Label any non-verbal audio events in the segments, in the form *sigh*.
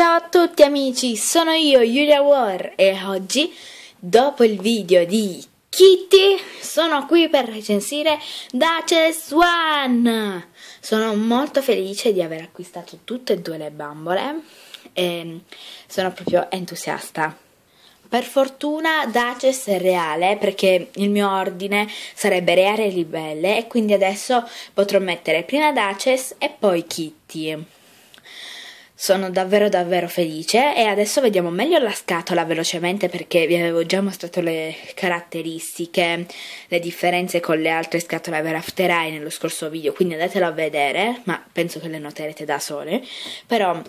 Ciao a tutti amici, sono io Julia War e oggi, dopo il video di Kitty, sono qui per recensire Duchess One. Sono molto felice di aver acquistato tutte e due le bambole e sono proprio entusiasta. Per fortuna Duchess è reale perché il mio ordine sarebbe Reale e Libelle e quindi adesso potrò mettere prima Duchess e poi Kitty. Sono davvero davvero felice e adesso vediamo meglio la scatola velocemente perché vi avevo già mostrato le caratteristiche, le differenze con le altre scatole per After Eye nello scorso video, quindi andatelo a vedere, ma penso che le noterete da sole. Però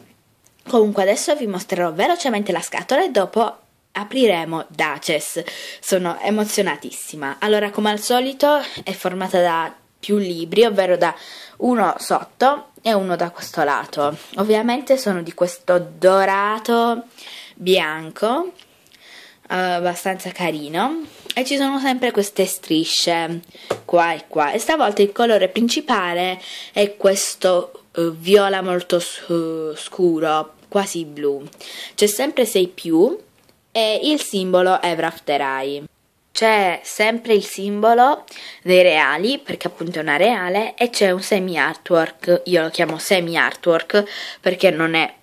comunque adesso vi mostrerò velocemente la scatola e dopo apriremo Daces. Sono emozionatissima. Allora, come al solito, è formata da più libri, ovvero da uno sotto e uno da questo lato. Ovviamente sono di questo dorato bianco, eh, abbastanza carino, e ci sono sempre queste strisce qua e qua. E stavolta il colore principale è questo uh, viola molto scuro, quasi blu. C'è sempre 6 e il simbolo è After Eye c'è sempre il simbolo dei reali, perché appunto è una reale, e c'è un semi artwork, io lo chiamo semi artwork perché non è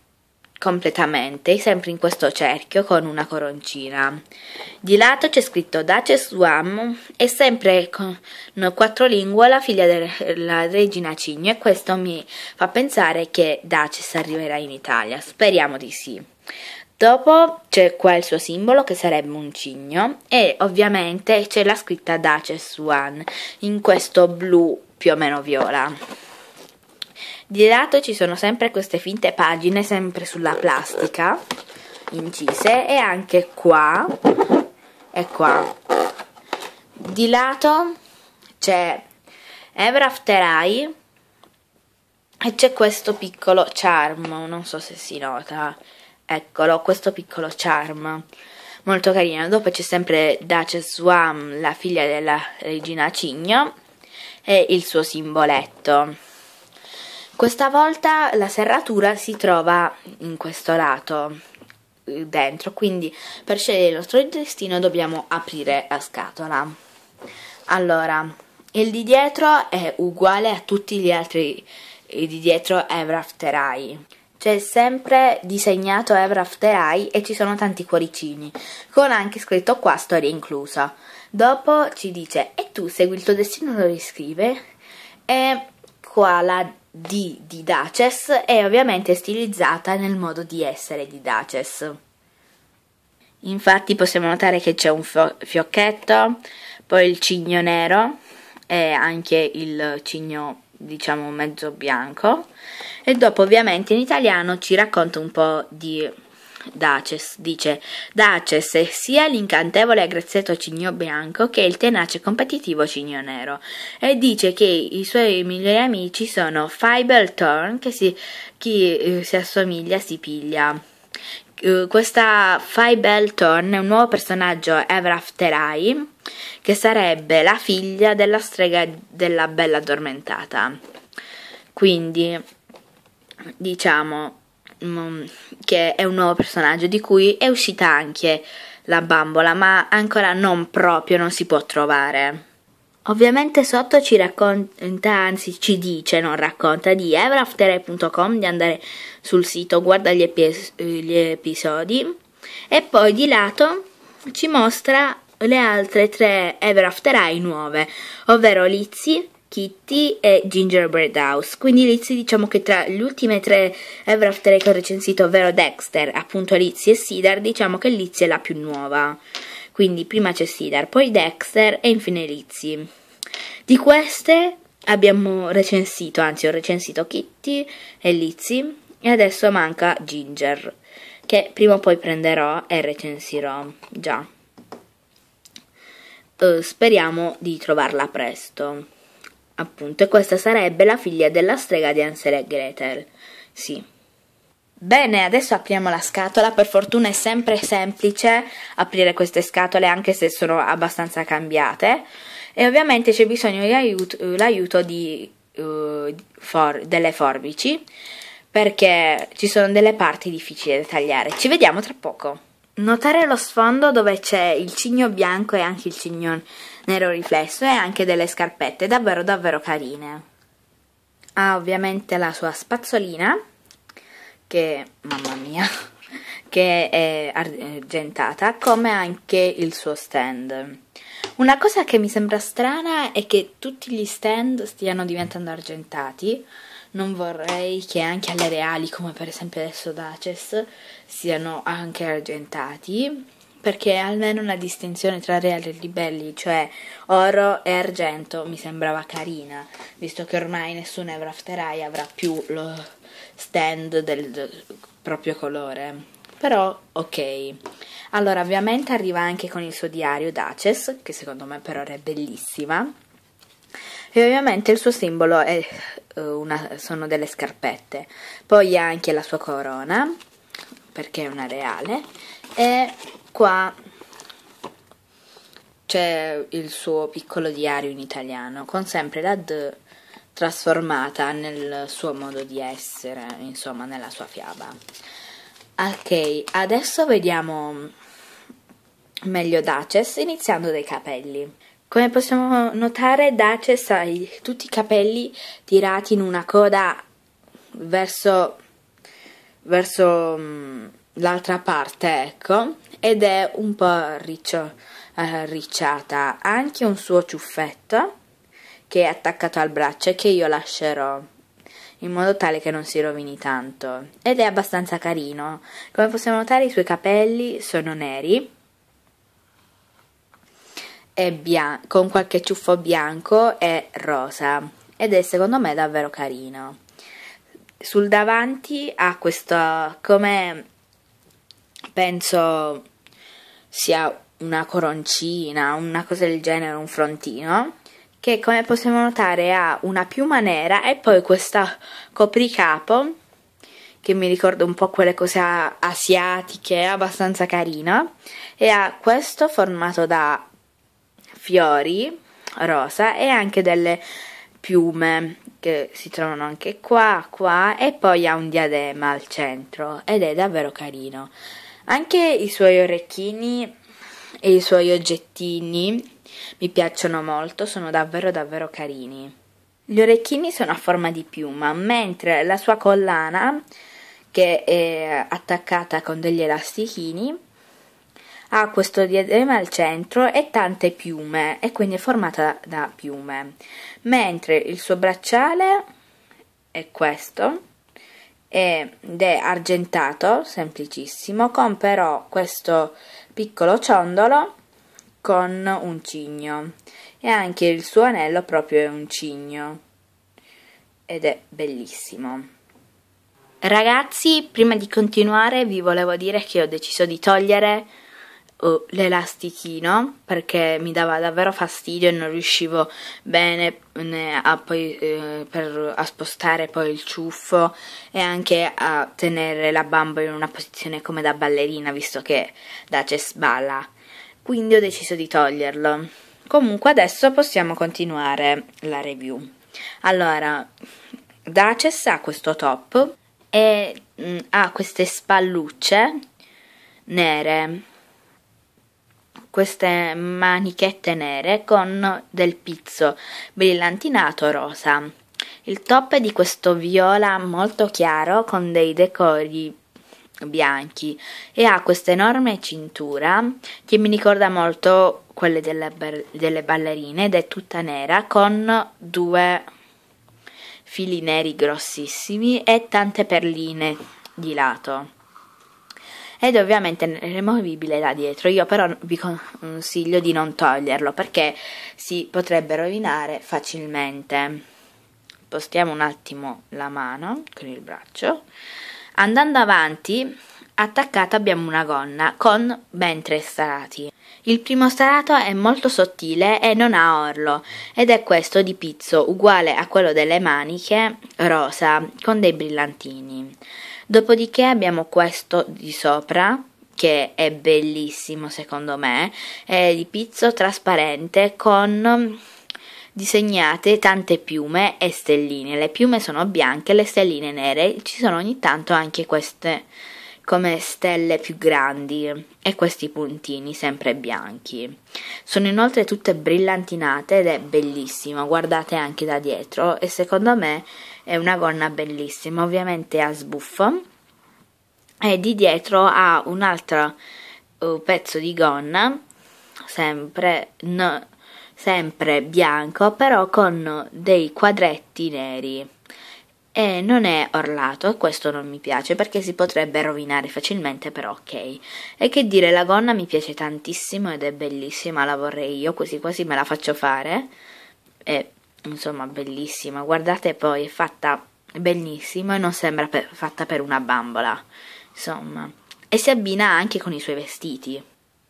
completamente, sempre in questo cerchio con una coroncina. Di lato c'è scritto Dace Suam e sempre con quattro lingue la figlia della regina Cigno e questo mi fa pensare che Daces arriverà in Italia, speriamo di sì. Dopo c'è qua il suo simbolo che sarebbe un cigno e ovviamente c'è la scritta Daces One in questo blu più o meno viola. Di lato ci sono sempre queste finte pagine, sempre sulla plastica, incise, e anche qua e qua. Di lato c'è Ever After Eye e c'è questo piccolo charm, non so se si nota Eccolo, questo piccolo charm. Molto carino. Dopo c'è sempre Dace Swam, la figlia della regina Cigno, e il suo simboletto. Questa volta la serratura si trova in questo lato dentro, quindi per scegliere il nostro destino dobbiamo aprire la scatola. Allora, il di dietro è uguale a tutti gli altri di dietro Evrafterai c'è sempre disegnato Ever After Eye e ci sono tanti cuoricini, con anche scritto qua storia inclusa. Dopo ci dice e tu segui il tuo destino lo riscrive e qua la D di Daces è ovviamente stilizzata nel modo di essere di Daces. Infatti possiamo notare che c'è un fiocchetto, poi il cigno nero e anche il cigno diciamo mezzo bianco e dopo ovviamente in italiano ci racconta un po' di Daces dice Daces è sia l'incantevole e grezzetto cigno bianco che il tenace e competitivo cigno nero e dice che i suoi migliori amici sono Fibeltorn che si, chi eh, si assomiglia si piglia eh, questa Fai Bell Thorn è un nuovo personaggio Ever After Eye che sarebbe la figlia della strega della Bella Addormentata. Quindi diciamo mm, che è un nuovo personaggio di cui è uscita anche la bambola, ma ancora non proprio non si può trovare. Ovviamente sotto ci racconta, anzi ci dice, non racconta, di everafterai.com di andare sul sito, guarda gli, epi- gli episodi e poi di lato ci mostra le altre tre Ever After Eye nuove, ovvero Lizzie, Kitty e Gingerbread House. Quindi Lizzie diciamo che tra le ultime tre Ever After Eye che ho recensito, ovvero Dexter, appunto Lizzie e Sidar, diciamo che Lizzie è la più nuova. Quindi prima c'è Sidar, poi Dexter e infine Lizzie. Di queste abbiamo recensito, anzi ho recensito Kitty e Lizzie e adesso manca Ginger, che prima o poi prenderò e recensirò già. Uh, speriamo di trovarla presto. Appunto, e questa sarebbe la figlia della strega di Ansel e Gretel. Sì. Bene, adesso apriamo la scatola. Per fortuna è sempre semplice aprire queste scatole, anche se sono abbastanza cambiate e ovviamente c'è bisogno di aiuto, eh, l'aiuto di uh, for, delle forbici perché ci sono delle parti difficili da tagliare. Ci vediamo tra poco. Notare lo sfondo dove c'è il cigno bianco e anche il cigno nero riflesso e anche delle scarpette davvero davvero carine. Ha ovviamente la sua spazzolina che mamma mia *laughs* che è eh, argentata come anche il suo stand. Una cosa che mi sembra strana è che tutti gli stand stiano diventando argentati. Non vorrei che anche alle reali, come per esempio adesso Daces, siano anche argentati perché almeno una distinzione tra reali e ribelli, cioè oro e argento, mi sembrava carina, visto che ormai nessun Eye avrà più lo stand del proprio colore però ok. Allora, ovviamente arriva anche con il suo diario Daces, che secondo me per è bellissima. E ovviamente il suo simbolo è eh, una, sono delle scarpette. Poi ha anche la sua corona, perché è una reale. E qua c'è il suo piccolo diario in italiano, con sempre la D trasformata nel suo modo di essere, insomma, nella sua fiaba. Ok, adesso vediamo mm, meglio Daces iniziando dai capelli. Come possiamo notare Daces ha tutti i capelli tirati in una coda verso, verso mm, l'altra parte, ecco, ed è un po' riccio, eh, ricciata. Ha anche un suo ciuffetto che è attaccato al braccio e che io lascerò in modo tale che non si rovini tanto. Ed è abbastanza carino. Come possiamo notare i suoi capelli sono neri con qualche ciuffo bianco e rosa ed è secondo me davvero carino. Sul davanti ha questo come penso sia una coroncina, una cosa del genere, un frontino che come possiamo notare ha una piuma nera e poi questa copricapo che mi ricorda un po' quelle cose asiatiche, abbastanza carina e ha questo formato da fiori rosa e anche delle piume che si trovano anche qua, qua e poi ha un diadema al centro ed è davvero carino. Anche i suoi orecchini e i suoi oggettini mi piacciono molto, sono davvero davvero carini. Gli orecchini sono a forma di piuma, mentre la sua collana, che è attaccata con degli elastichini, ha questo diadema al centro e tante piume, e quindi è formata da piume. Mentre il suo bracciale è questo, ed è argentato, semplicissimo, con però questo piccolo ciondolo con un cigno e anche il suo anello proprio è un cigno ed è bellissimo. Ragazzi, prima di continuare vi volevo dire che ho deciso di togliere uh, l'elastichino perché mi dava davvero fastidio e non riuscivo bene a, poi, eh, per, a spostare poi il ciuffo e anche a tenere la bambola in una posizione come da ballerina visto che da Dace sballa quindi ho deciso di toglierlo. Comunque adesso possiamo continuare la review. Allora, Daces ha questo top e mh, mm, ha queste spallucce nere, queste manichette nere con del pizzo brillantinato rosa. Il top è di questo viola molto chiaro con dei decori bianchi e ha questa enorme cintura che mi ricorda molto quelle delle, delle ballerine ed è tutta nera con due fili neri grossissimi e tante perline di lato ed è ovviamente removibile da dietro. Io però vi consiglio di non toglierlo perché si potrebbe rovinare facilmente. Spostiamo un attimo la mano con il braccio Andando avanti, attaccata abbiamo una gonna con ben tre strati. Il primo strato è molto sottile e non ha orlo ed è questo di pizzo uguale a quello delle maniche rosa con dei brillantini. Dopodiché abbiamo questo di sopra che è bellissimo secondo me, è di pizzo trasparente con disegnate tante piume e stelline. Le piume sono bianche, le stelline nere, ci sono ogni tanto anche queste come stelle più grandi e questi puntini sempre bianchi. Sono inoltre tutte brillantinate ed è bellissima, guardate anche da dietro e secondo me è una gonna bellissima, ovviamente a sbuffo e di dietro ha un altro uh, pezzo di gonna sempre no, sempre bianco però con dei quadretti neri e non è orlato questo non mi piace perché si potrebbe rovinare facilmente però ok e che dire la gonna mi piace tantissimo ed è bellissima la vorrei io così quasi me la faccio fare e insomma bellissima guardate poi è fatta benissimo e non sembra per, fatta per una bambola insomma e si abbina anche con i suoi vestiti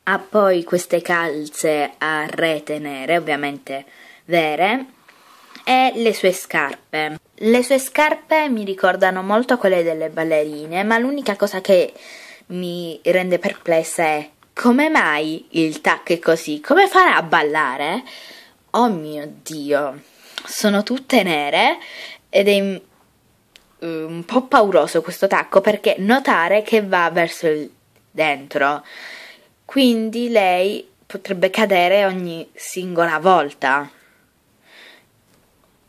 ha poi queste calze a rete nere, ovviamente vere, e le sue scarpe. Le sue scarpe mi ricordano molto quelle delle ballerine, ma l'unica cosa che mi rende perplessa è come mai il tac è così? Come farà a ballare? Oh mio dio, sono tutte nere ed è un mm, po' pauroso questo tacco perché notare che va verso il dentro quindi lei potrebbe cadere ogni singola volta.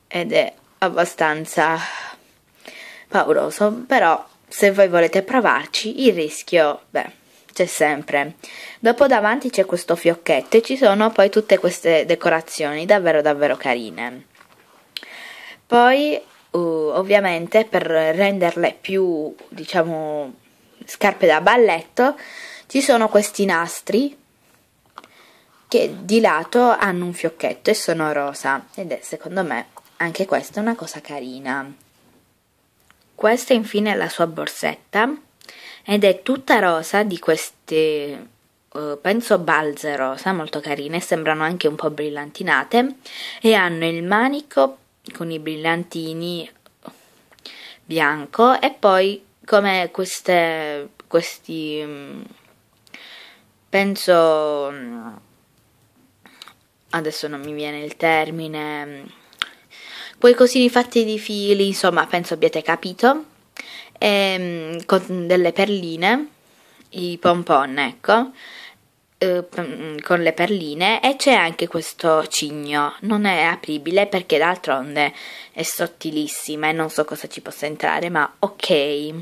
Ed è abbastanza pauroso, però se voi volete provarci, il rischio, beh, c'è sempre. Dopo davanti c'è questo fiocchetto e ci sono poi tutte queste decorazioni davvero davvero carine. Poi, uh, ovviamente, per renderle più, diciamo, scarpe da balletto, ci sono questi nastri che di lato hanno un fiocchetto e sono rosa ed è secondo me anche questa una cosa carina. Questa infine è la sua borsetta ed è tutta rosa di queste eh, penso balze rosa, molto carine, sembrano anche un po' brillantinate e hanno il manico con i brillantini bianco e poi come queste, questi mm, penso mm, adesso non mi viene il termine mm, poi così rifatti di fili insomma penso abbiate capito e, ehm, con delle perline i pompon ecco eh, mm, con le perline e c'è anche questo cigno non è apribile perché d'altronde è sottilissima e non so cosa ci possa entrare ma ok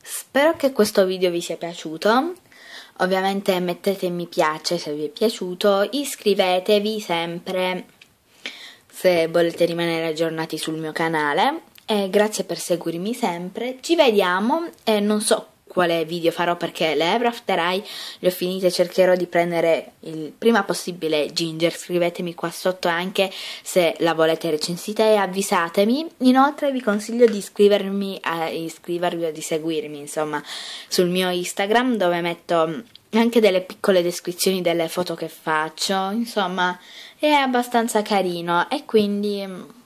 spero che questo video vi sia piaciuto Ovviamente mettete mi piace se vi è piaciuto, iscrivetevi sempre se volete rimanere aggiornati sul mio canale. E grazie per seguirmi sempre, ci vediamo e non so quale video farò perché le Ever After Eye le ho finite cercherò di prendere il prima possibile Ginger scrivetemi qua sotto anche se la volete recensita e avvisatemi inoltre vi consiglio di iscrivermi a, iscrivervi o di seguirmi insomma sul mio Instagram dove metto anche delle piccole descrizioni delle foto che faccio insomma è abbastanza carino e quindi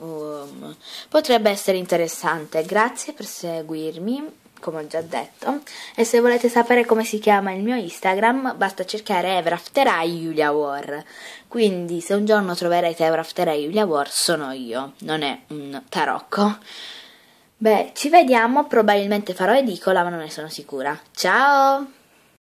Um, potrebbe essere interessante. Grazie per seguirmi come ho già detto e se volete sapere come si chiama il mio Instagram basta cercare Evraftera e Julia War quindi se un giorno troverete Evraftera e Julia War sono io non è un tarocco beh ci vediamo probabilmente farò edicola ma non ne sono sicura ciao